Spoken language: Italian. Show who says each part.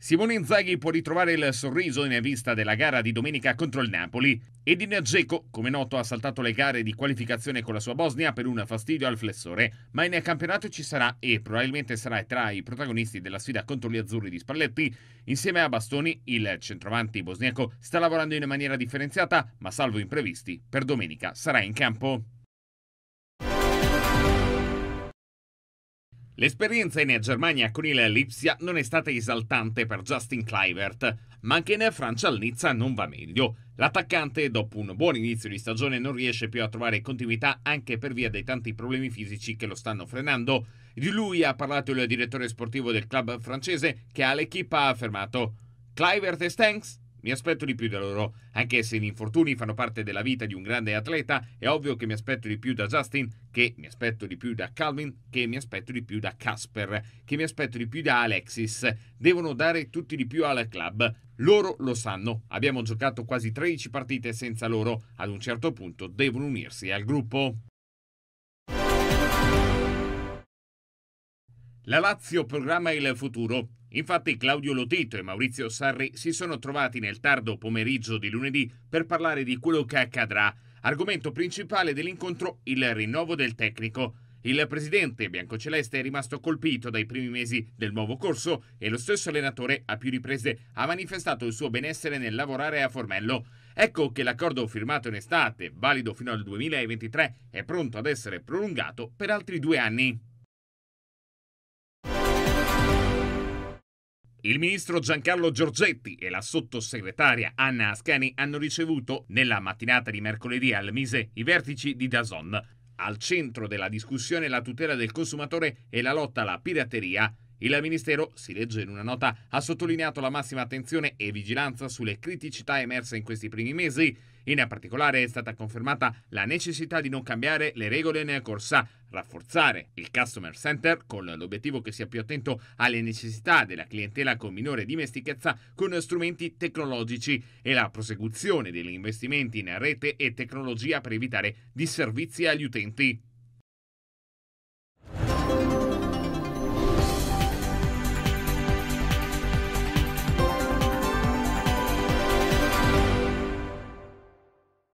Speaker 1: Simone Inzaghi può ritrovare il sorriso in vista della gara di domenica contro il Napoli. Edin Dzeko, come noto, ha saltato le gare di qualificazione con la sua Bosnia per un fastidio al flessore, ma in campionato ci sarà e probabilmente sarà tra i protagonisti della sfida contro gli azzurri di Spalletti. Insieme a Bastoni, il centrovanti bosniaco sta lavorando in maniera differenziata, ma salvo imprevisti, per domenica sarà in campo. L'esperienza in Germania con il Lipsia non è stata esaltante per Justin Clivert, ma anche in Francia al Nizza non va meglio. L'attaccante, dopo un buon inizio di stagione, non riesce più a trovare continuità anche per via dei tanti problemi fisici che lo stanno frenando. Di lui ha parlato il direttore sportivo del club francese che all'equipa ha affermato Clivert e Stanks mi aspetto di più da loro, anche se gli infortuni fanno parte della vita di un grande atleta, è ovvio che mi aspetto di più da Justin, che mi aspetto di più da Calvin, che mi aspetto di più da Casper, che mi aspetto di più da Alexis. Devono dare tutti di più al club. Loro lo sanno, abbiamo giocato quasi 13 partite senza loro, ad un certo punto devono unirsi al gruppo. La Lazio programma il futuro. Infatti Claudio Lotito e Maurizio Sarri si sono trovati nel tardo pomeriggio di lunedì per parlare di quello che accadrà. Argomento principale dell'incontro il rinnovo del tecnico. Il presidente biancoceleste è rimasto colpito dai primi mesi del nuovo corso e lo stesso allenatore a più riprese ha manifestato il suo benessere nel lavorare a Formello. Ecco che l'accordo firmato in estate, valido fino al 2023, è pronto ad essere prolungato per altri due anni. Il ministro Giancarlo Giorgetti e la sottosegretaria Anna Ascani hanno ricevuto, nella mattinata di mercoledì al Mise, i vertici di Dazon. Al centro della discussione la tutela del consumatore e la lotta alla pirateria il Ministero, si legge in una nota, ha sottolineato la massima attenzione e vigilanza sulle criticità emerse in questi primi mesi. In particolare è stata confermata la necessità di non cambiare le regole nella corsa, rafforzare il Customer Center con l'obiettivo che sia più attento alle necessità della clientela con minore dimestichezza con strumenti tecnologici e la prosecuzione degli investimenti in rete e tecnologia per evitare disservizi agli utenti.